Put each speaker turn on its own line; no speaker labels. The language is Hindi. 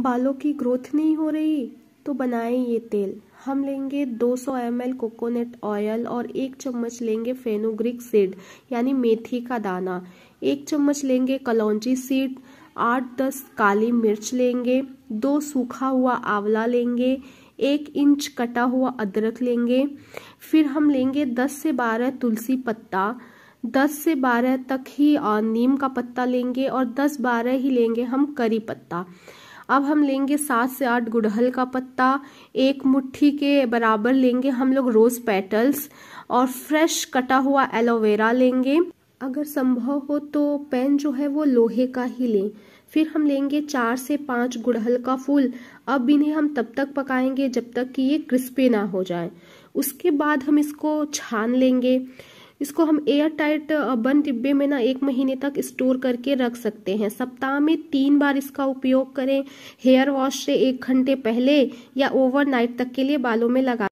बालों की ग्रोथ नहीं हो रही तो बनाएं ये तेल हम लेंगे 200 सौ एम कोकोनट ऑयल और एक चम्मच लेंगे फेनोग्रिक सीड यानी मेथी का दाना एक चम्मच लेंगे कलौजी सीड आठ दस काली मिर्च लेंगे दो सूखा हुआ आंवला लेंगे एक इंच कटा हुआ अदरक लेंगे फिर हम लेंगे दस से बारह तुलसी पत्ता दस से बारह तक ही नीम का पत्ता लेंगे और दस बारह ही लेंगे हम करी पत्ता अब हम लेंगे सात से आठ गुड़हल का पत्ता एक मुट्ठी के बराबर लेंगे हम लोग रोज पेटल्स और फ्रेश कटा हुआ एलोवेरा लेंगे अगर संभव हो तो पेन जो है वो लोहे का ही लें फिर हम लेंगे चार से पांच गुड़हल का फूल अब इन्हें हम तब तक पकाएंगे जब तक कि ये क्रिस्पी ना हो जाए उसके बाद हम इसको छान लेंगे इसको हम एयर टाइट बंद डिब्बे में ना एक महीने तक स्टोर करके रख सकते हैं सप्ताह में तीन बार इसका उपयोग करें हेयर वॉश से एक घंटे पहले या ओवरनाइट तक के लिए बालों में लगा